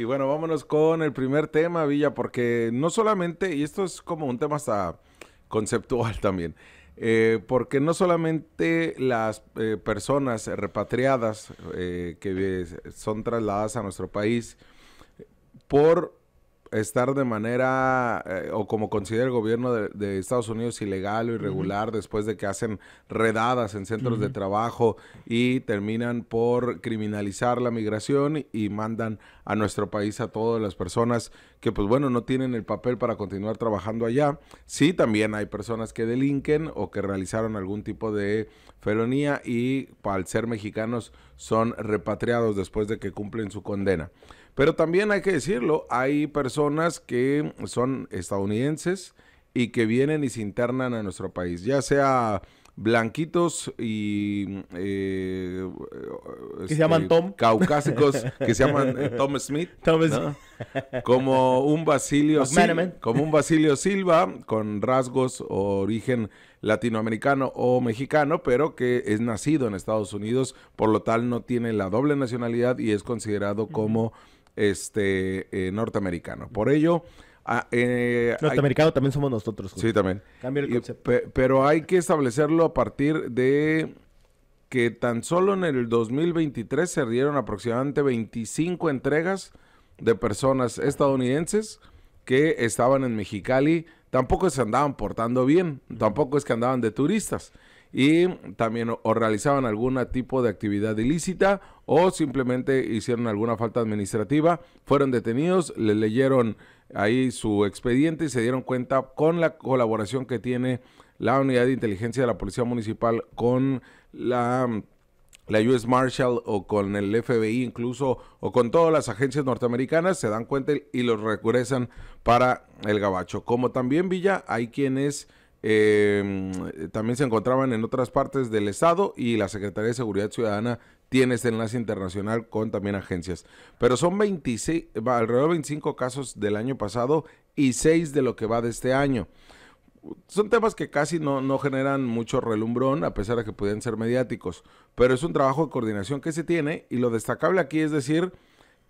Y bueno, vámonos con el primer tema, Villa, porque no solamente, y esto es como un tema hasta conceptual también, eh, porque no solamente las eh, personas repatriadas eh, que son trasladadas a nuestro país por estar de manera eh, o como considera el gobierno de, Estados Unidos ilegal o irregular después de que hacen redadas en centros de trabajo y terminan por criminalizar la migración y mandan a nuestro país a todas las personas que pues bueno no tienen el papel para continuar trabajando allá. Sí, también hay personas que delinquen o que realizaron algún tipo de felonía y al ser mexicanos son repatriados después de que cumplen su condena. Pero también hay que decirlo, hay personas que son estadounidenses y que vienen y se internan a nuestro país, ya sea blanquitos y eh, que se este, llaman Tom caucásicos que se llaman eh, Tom Smith, como un Basilio como un Basilio Silva con rasgos o origen latinoamericano o mexicano pero que es nacido en Estados Unidos por lo tal no tiene la doble nacionalidad y es considerado como este eh, norteamericano por ello Ah, eh, también somos nosotros. Sí, también. pero hay que establecerlo a partir de que tan solo en el 2023 se dieron aproximadamente 25 entregas de personas estadounidenses que estaban en Mexicali. Tampoco se andaban portando bien, tampoco es que andaban de turistas y también o, realizaban algún tipo de actividad ilícita o simplemente hicieron alguna falta administrativa, fueron detenidos, le leyeron ahí su expediente y se dieron cuenta con la colaboración que tiene la unidad de inteligencia de la Policía Municipal con la la US Marshall o con el FBI incluso o con todas las agencias norteamericanas se dan cuenta y los regresan para el gabacho. Como también Villa, hay quienes eh, también se encontraban en otras partes del Estado y la Secretaría de Seguridad Ciudadana tiene este enlace internacional con también agencias. Pero son alrededor de 25 casos del año pasado y 6 de lo que va de este año. Son temas que casi no, no generan mucho relumbrón, a pesar de que pueden ser mediáticos, pero es un trabajo de coordinación que se tiene y lo destacable aquí es decir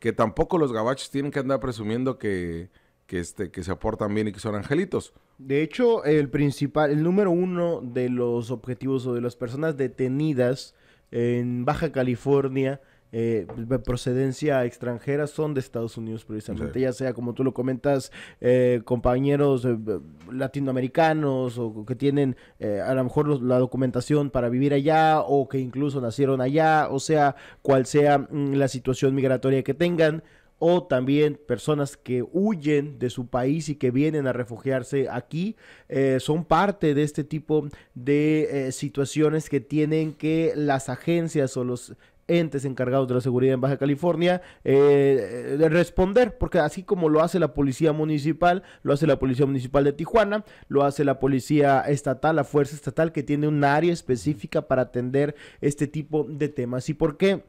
que tampoco los gabachos tienen que andar presumiendo que, que, este, que se aportan bien y que son angelitos. De hecho, el principal, el número uno de los objetivos o de las personas detenidas en Baja California eh, de procedencia extranjera son de Estados Unidos precisamente, ya sea como tú lo comentas, eh, compañeros eh, latinoamericanos o que tienen a lo mejor la documentación para vivir allá o que incluso nacieron allá, o sea, cual sea mm, la situación migratoria que tengan, o también personas que huyen de su país y que vienen a refugiarse aquí, eh, son parte de este tipo de eh, situaciones que tienen que las agencias o los entes encargados de la seguridad en Baja California eh, responder, porque así como lo hace la policía municipal, lo hace la policía municipal de Tijuana, lo hace la policía estatal, la fuerza estatal que tiene un área específica para atender este tipo de temas. ¿Y por qué?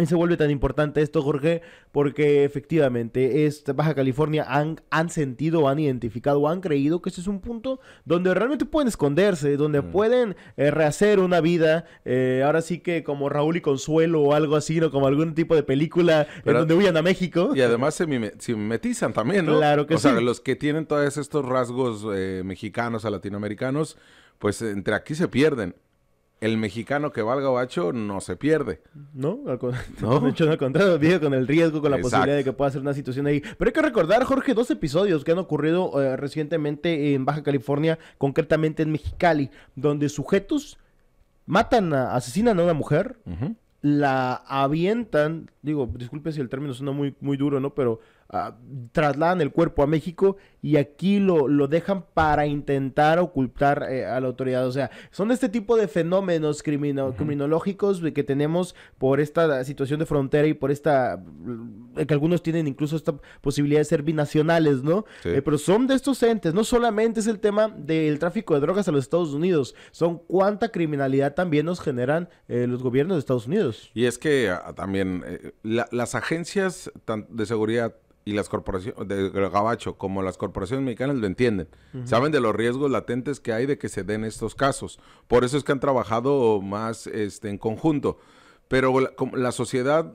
Y se vuelve tan importante esto, Jorge, porque efectivamente Baja California han, han sentido, han identificado, han creído que ese es un punto donde realmente pueden esconderse, donde mm. pueden eh, rehacer una vida. Eh, ahora sí que como Raúl y Consuelo o algo así, ¿no? Como algún tipo de película en donde huyan a México. Y además se, metizan también, ¿no? Claro que o sí. O sea, los que tienen todos estos rasgos eh, mexicanos a latinoamericanos, pues entre aquí se pierden el mexicano que valga bacho no se pierde. No, al ¿No? de hecho, al contrario, con el riesgo, con la posibilidad de que pueda ser una situación ahí. Pero hay que recordar, Jorge, dos episodios que han ocurrido eh, recientemente en Baja California, concretamente en Mexicali, donde sujetos matan, asesinan a una mujer, la avientan, digo, disculpe si el término suena muy, muy duro, ¿no? Pero Ah, trasladan el cuerpo a México y aquí lo, lo dejan para intentar ocultar eh, a la autoridad. O sea, son este tipo de fenómenos criminológicos que tenemos por esta situación de frontera y por esta, que algunos tienen incluso esta posibilidad de ser binacionales, ¿no? Eh, pero son de estos entes, no solamente es el tema del tráfico de drogas a los Estados Unidos, son cuánta criminalidad también nos generan eh, los gobiernos de Estados Unidos. Y es que ah, también las agencias de seguridad y las corporaciones de Gabacho, como las corporaciones mexicanas lo entienden. Saben de los riesgos latentes que hay de que se den estos casos. Por eso es que han trabajado más este, en conjunto. Pero la, la sociedad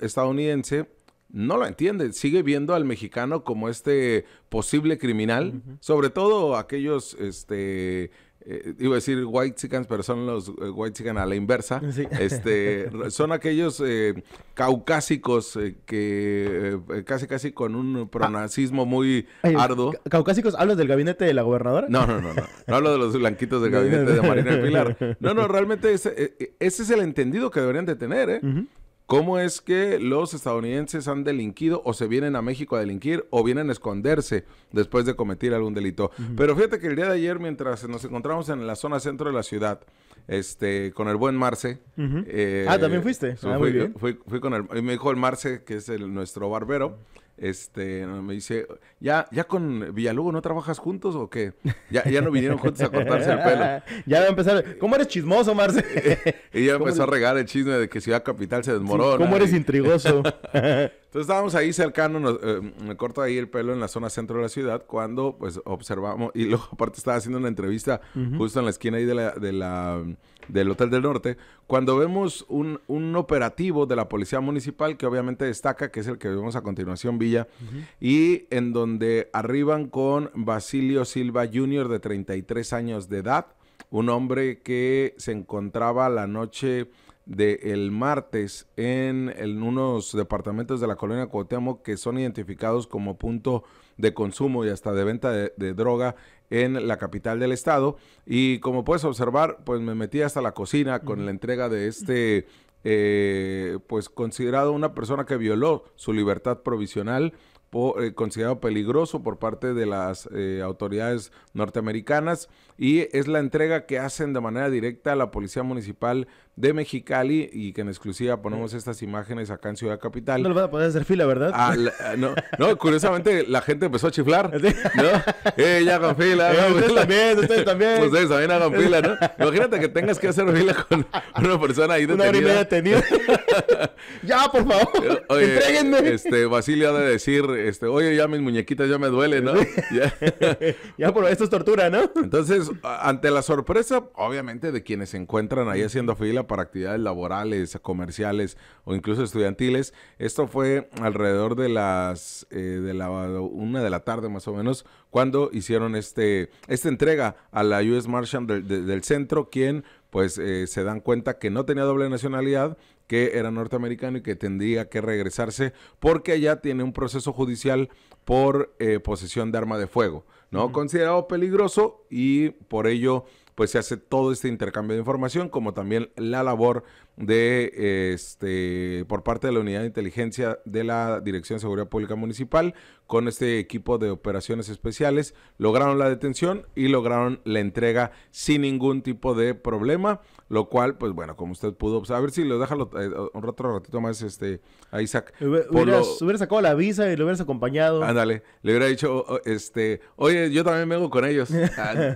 estadounidense no la entiende, sigue viendo al mexicano como este posible criminal, sobre todo aquellos este, eh, iba a decir white chickens, pero son los eh, white chickens a la inversa. Este, son aquellos eh, caucásicos que casi casi con un ah. pronazismo muy arduo. ¿Caucásicos? ¿Hablas del gabinete de la gobernadora? No, no, no. No, no hablo de los blanquitos del gabinete de Marina Pilar. No, no, realmente ese, es el entendido que deberían de tener, ¿eh? ¿Cómo es que los estadounidenses han delinquido o se vienen a México a delinquir o vienen a esconderse después de cometer algún delito? Pero fíjate que el día de ayer, mientras nos encontramos en la zona centro de la ciudad, este, con el buen Marce. Eh, ah, también fuiste. Ah, muy bien. Fui, con el, me dijo el Marce, que es el, nuestro barbero. Este, me dice, ¿ya, ya con Villalugo no trabajas juntos o qué? Ya, ya no vinieron juntos a cortarse el pelo. ya va a empezar, ¿cómo eres chismoso, Marce? y ya empezó a regar el chisme de que Ciudad Capital se desmorona. ¿Cómo eres intrigoso? Entonces estábamos ahí cercano, eh, me corto ahí el pelo en la zona centro de la ciudad, cuando pues observamos, y luego aparte estaba haciendo una entrevista justo en la esquina ahí de la, del Hotel del Norte, cuando vemos un, un, operativo de la Policía Municipal que obviamente destaca, que es el que vemos a continuación, Villa, y en donde arriban con Basilio Silva Jr. de 33 años de edad, un hombre que se encontraba la noche del martes en, unos departamentos de la colonia Cuauhtémoc que son identificados como punto de consumo y hasta de venta de, droga en la capital del estado. Y como puedes observar, pues me metí hasta la cocina con la entrega de este, eh, pues considerado una persona que violó su libertad provisional. Eh, considerado peligroso por parte de las eh, autoridades norteamericanas y es la entrega que hacen de manera directa a la Policía Municipal de Mexicali y que en exclusiva ponemos estas imágenes acá en Ciudad Capital. No lo van a poder hacer fila, ¿verdad? Ah, ah, no, no, curiosamente la gente empezó a chiflar. ¿no? Eh, ya hagan fila. Eh, ustedes también, ustedes también. Ustedes también hagan fila, ¿no? Imagínate que tengas que hacer fila con una persona ahí detenida. Una hora me he detenida. ya, por favor, eh, oye, entréguenme. Este, Basilio ha de decir, este, oye, ya mis muñequitas ya me duelen, ¿no? ya. ya, por esto es tortura, ¿no? Entonces, ante la sorpresa, obviamente, de quienes se encuentran ahí haciendo fila, para actividades laborales, comerciales o incluso estudiantiles. Esto fue alrededor de las eh, de la una de la tarde más o menos cuando hicieron este esta entrega a la U.S. Marshall del centro, quien pues eh, se dan cuenta que no tenía doble nacionalidad, que era norteamericano y que tendría que regresarse porque allá tiene un proceso judicial por eh, posesión de arma de fuego, ¿no? Considerado peligroso y por ello pues se hace todo este intercambio de información, como también la labor de este por parte de la unidad de inteligencia de la Dirección de Seguridad Pública Municipal con este equipo de operaciones especiales lograron la detención y lograron la entrega sin ningún tipo de problema lo cual pues bueno como usted pudo a ver si lo déjalo eh, un rato ratito más este a Isaac Hubieras, hubiera sacado la visa y lo hubieras acompañado ándale le hubiera dicho este oye yo también vengo con ellos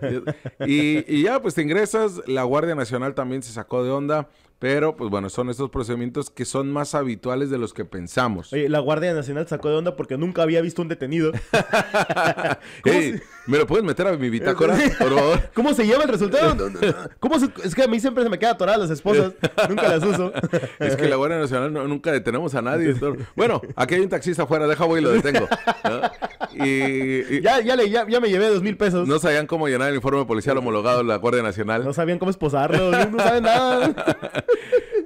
y, y ya pues te ingresas la Guardia Nacional también se sacó de onda pero, pues bueno, son estos procedimientos que son más habituales de los que pensamos. Oye, la Guardia Nacional sacó de onda porque nunca había visto un detenido. ¿Me lo puedes meter a mi bitácora, por favor? ¿Cómo se lleva el resultado? Es que a mí siempre se me quedan atoradas las esposas. nunca las uso. es que la Guardia Nacional nunca detenemos a nadie. bueno, aquí hay un taxista afuera, deja voy y lo detengo. Ya, le, ya, me llevé dos mil pesos. No sabían cómo llenar el informe policial homologado de la Guardia Nacional. No sabían cómo esposarlo, no saben nada.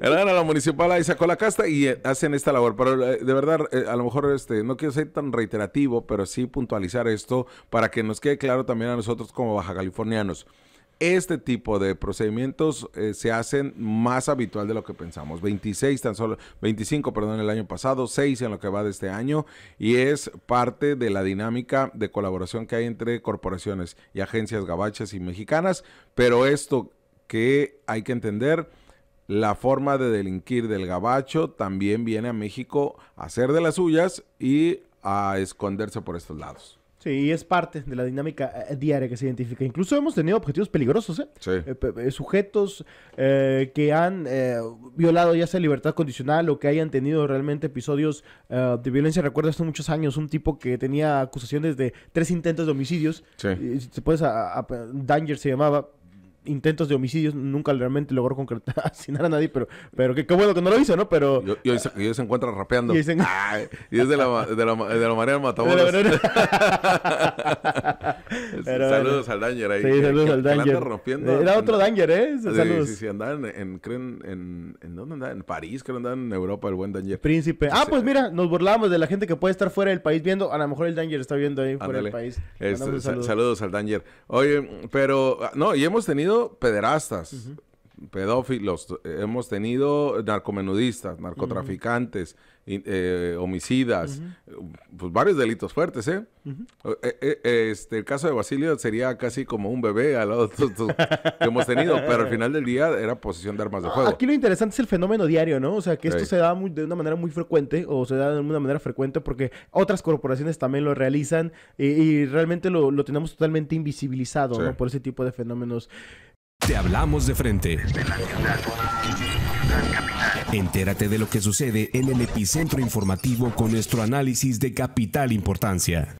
Eran la municipal ahí sacó la casta y eh, hacen esta labor. Pero eh, de verdad, eh, a lo mejor este, no quiero ser tan reiterativo, pero sí puntualizar esto para que nos quede claro también a nosotros como baja californianos este tipo de procedimientos se hacen más habitual de lo que pensamos. 26 tan solo, 25, perdón, el año pasado, 6 en lo que va de este año y es parte de la dinámica de colaboración que hay entre corporaciones y agencias gabachas y mexicanas, pero esto que hay que entender la forma de delinquir del gabacho también viene a México a hacer de las suyas y a esconderse por estos lados. Sí, y es parte de la dinámica eh, diaria que se identifica. Incluso hemos tenido objetivos peligrosos, ¿eh? eh, eh sujetos que han violado ya sea libertad condicional o que hayan tenido realmente episodios de violencia. Recuerdo hace muchos años un tipo que tenía acusaciones de tres intentos de homicidios. Sí. Danger se llamaba intentos de homicidios, nunca realmente logró concretar, asesinar a nadie, pero, pero qué, bueno que no lo hizo, ¿no? Pero... Y, hoy, se, encuentra rapeando. Y, ah, es de la, de la, de la María del saludos al Danger ahí. Sí, saludos al Danger. Rompiendo, Era otro Danger, ¿eh? Saludos. Sí, sí, andaban en, creen, en, en, ¿dónde andaban? En París, creo andaban en Europa el buen Danger. Príncipe. Ah, pues eh, mira, nos burlábamos de la gente que puede estar fuera del país viendo, a lo mejor el Danger está viendo ahí fuera del país. Este, saludos al Danger. Oye, pero, ah, no, y hemos tenido pederastas, pedófilos, hemos tenido narcomenudistas, narcotraficantes. Eh, homicidas, eh, pues varios delitos fuertes, ¿eh? ¿eh? este, el caso de Basilio sería casi como un bebé al lado que hemos tenido, pero al final del día era posición de armas de fuego. Aquí lo interesante es el fenómeno diario, ¿no? O sea, que esto se da de una manera muy frecuente o se da de una manera frecuente porque otras corporaciones también lo realizan y, realmente lo, lo, tenemos totalmente invisibilizado, Por ese tipo de fenómenos. Te hablamos de frente. Entérate de lo que sucede en el epicentro informativo con nuestro análisis de capital importancia.